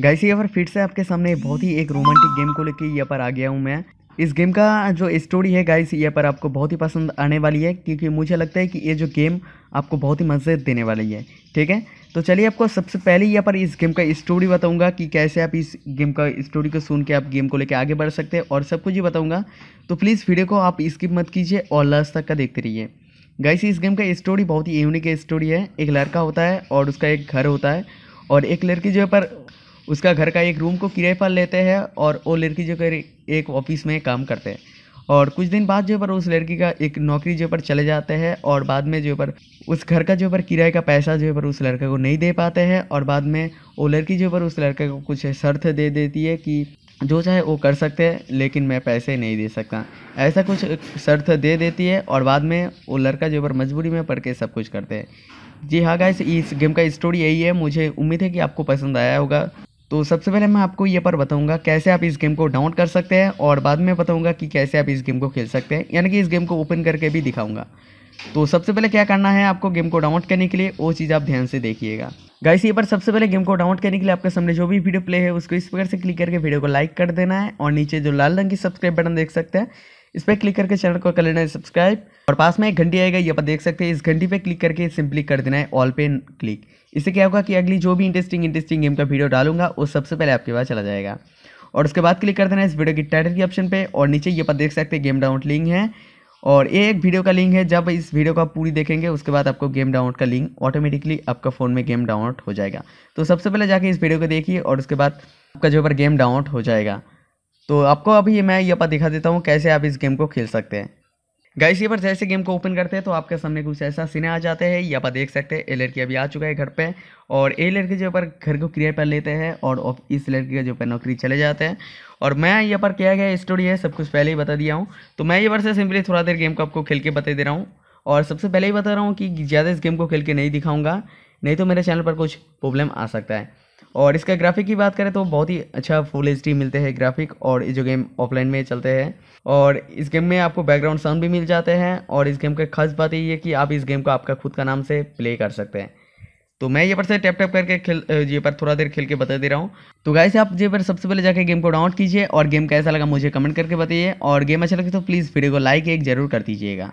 guys ये पर फिर से आपके सामने बहुत ही एक रोमांटिक गेम को लेके यहाँ पर आ गया हूँ मैं इस गेम का जो स्टोरी है गाइस ये पर आपको बहुत ही पसंद आने वाली है क्योंकि मुझे लगता है कि ये जो गेम आपको बहुत ही मजे देने वाली है ठीक है तो चलिए आपको सबसे पहले यहाँ पर इस गेम का स्टोरी बताऊंगा कि कैसे आप इस गेम का स्टोरी को सुन के आप गेम को लेकर आगे बढ़ सकते हैं और सब कुछ ही बताऊँगा तो प्लीज़ वीडियो को आप स्किप मत कीजिए और लास्ट तक का देखते रहिए गाइस इस गेम का स्टोरी बहुत ही यूनिक स्टोरी है एक लड़का होता है और उसका एक घर होता है और एक लड़की जो है पर उसका घर का एक रूम को किराए पर लेते हैं और वो लड़की जो कर एक ऑफिस में काम करते हैं और कुछ दिन बाद जो पर उस लड़की का एक नौकरी जो पर चले जाते हैं और बाद में जो पर उस घर का जो पर किराए का पैसा जो पर उस लड़के को नहीं दे पाते हैं और बाद में वो लड़की जो पर उस लड़के को कुछ शर्त दे देती है कि जो चाहे वो कर सकते हैं लेकिन मैं पैसे नहीं दे सकता ऐसा कुछ शर्त दे देती है और बाद में वो लड़का जो पर मजबूरी में पढ़ के सब कुछ करते हैं जी हाँ गाइस इस गेम का स्टोरी यही है मुझे उम्मीद है कि आपको पसंद आया होगा तो सबसे पहले मैं आपको ये पर बताऊंगा कैसे आप इस गेम को डाउनलोड कर सकते हैं और बाद में बताऊंगा कि कैसे आप इस गेम को खेल सकते हैं यानी कि इस गेम को ओपन करके भी दिखाऊंगा तो सबसे पहले क्या करना है आपको गेम को डाउनलोड करने के लिए वो चीज़ आप ध्यान से देखिएगा गाइस ये पर सबसे पहले गेम को डाउनलोड करने के लिए आपके सामने जो भी वीडियो प्ले है उसको इस प्रकार से क्लिक करके वीडियो को लाइक कर देना है और नीचे जो लाल रंग की सब्सक्राइब बटन देख सकते हैं इस पर क्लिक करके चैनल को कर लेना है सब्सक्राइब और पास में एक घंटी आएगा ये पर देख सकते हैं इस घंटी पे क्लिक करके सिंपली कर देना है ऑल पे क्लिक इससे क्या होगा कि अगली जो भी इंटरेस्टिंग इंटरेस्टिंग गेम का वीडियो डालूंगा वो सबसे पहले आपके पास चला जाएगा और उसके बाद क्लिक कर देना है इस वीडियो की टाइटल के ऑप्शन पर और नीचे ये पर देख सकते हैं गेम डाउनलोड लिंक है और ये एक वीडियो का लिंक है जब इस वीडियो को आप पूरी देखेंगे उसके बाद आपको गेम डाउनलोड का लिंक ऑटोमेटिकली आपका फ़ोन में गेम डाउनलोड हो जाएगा तो सबसे पहले जाके इस वीडियो को देखिए और उसके बाद आपका जो पर गेम डाउनलोड हो जाएगा तो आपको अभी मैं ये पर दिखा देता हूँ कैसे आप इस गेम को खेल सकते हैं गाइस ये पर जैसे गेम को ओपन करते हैं तो आपके सामने कुछ ऐसा सीने आ जाते हैं ये पर देख सकते हैं ए लड़की अभी आ चुका है घर पे और ए लड़के जो पर घर को क्रिया पर लेते हैं और इस लड़की का जो पर नौकरी चले जाते हैं और मैं यहाँ पर क्या गया स्टोरी है सब कुछ पहले ही बता दिया हूँ तो मैं ये पर से सिंपली थोड़ा देर गेम को आपको खेल के बता दे रहा हूँ और सबसे पहले ही बता रहा हूँ कि ज़्यादा इस गेम को खेल के नहीं दिखाऊँगा नहीं तो मेरे चैनल पर कुछ प्रॉब्लम आ सकता है और इसका ग्राफिक की बात करें तो बहुत ही अच्छा फुल एच मिलते हैं ग्राफिक और ये जो गेम ऑफलाइन में चलते हैं और इस गेम में आपको बैकग्राउंड साउंड भी मिल जाते हैं और इस गेम का खास बात यही है कि आप इस गेम को आपका खुद का नाम से प्ले कर सकते हैं तो मैं ये पर से टैप टैप करके खेल ये पर थोड़ा देर खेल के बता दे रहा हूँ तो से आप ये पर सबसे पहले जाके गेम को डाउनलोड कीजिए और गेम कैसा लगा मुझे कमेंट करके बताइए और गेम अच्छा लगे तो प्लीज़ वीडियो को लाइक एक जरूर कर दीजिएगा